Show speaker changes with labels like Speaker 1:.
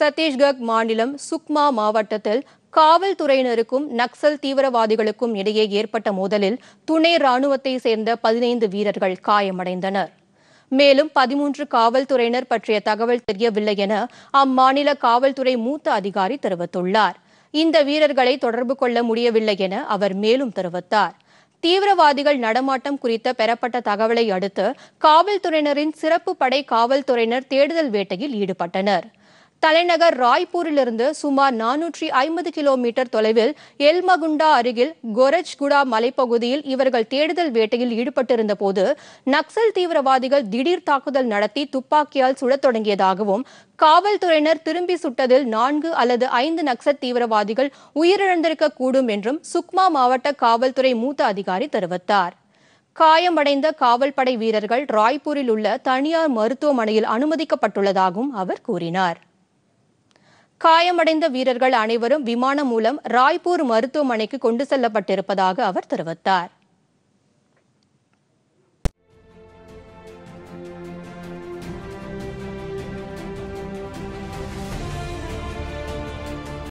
Speaker 1: சத்தீஸ்கர் மாநிலம் சுக்மா மாவட்டத்தில் காவல்துறையினருக்கும் நக்சல் தீவிரவாதிகளுக்கும் இடையே ஏற்பட்ட மோதலில் துணை ராணுவத்தை சேர்ந்த பதினைந்து வீரர்கள் காயமடைந்தனர் மேலும் பதிமூன்று காவல்துறையினர் பற்றிய தகவல் தெரியவில்லை என அம்மாநில காவல்துறை மூத்த அதிகாரி தெரிவித்துள்ளார் இந்த வீரர்களை தொடர்பு கொள்ள முடியவில்லை என அவர் மேலும் தெரிவித்தார் தீவிரவாதிகள் நடமாட்டம் குறித்த பெறப்பட்ட தகவலை அடுத்து காவல்துறையினரின் சிறப்பு படை காவல்துறையினர் தேடுதல் வேட்டையில் ஈடுபட்டனர் தலைநகர் ராய்ப்பூரிலிருந்து சுமார் நானூற்றி ஐம்பது கிலோமீட்டர் தொலைவில் எல்மகுண்டா அருகில் கொரஜ்குடா மலைப்பகுதியில் இவர்கள் தேடுதல் வேட்டையில் ஈடுபட்டிருந்த போது நக்சல் தீவிரவாதிகள் திடீர் தாக்குதல் நடத்தி துப்பாக்கியால் சுடத் தொடங்கியதாகவும் காவல்துறையினர் திரும்பி சுட்டதில் நான்கு அல்லது ஐந்து நக்சல் தீவிரவாதிகள் உயிரிழந்திருக்க கூடும் என்றும் சுக்மா மாவட்ட காவல்துறை மூத்த அதிகாரி தெரிவித்தார் காயமடைந்த காவல்படை வீரர்கள் ராய்ப்பூரில் உள்ள தனியார் மருத்துவமனையில் அனுமதிக்கப்பட்டுள்ளதாகவும் அவர் கூறினார் காயமடைந்த வீரர்கள் அனைவரும் விமானம் மூலம் ராய்ப்பூர் மருத்துவமனைக்கு கொண்டு செல்லப்பட்டிருப்பதாக அவர் தெரிவித்தார்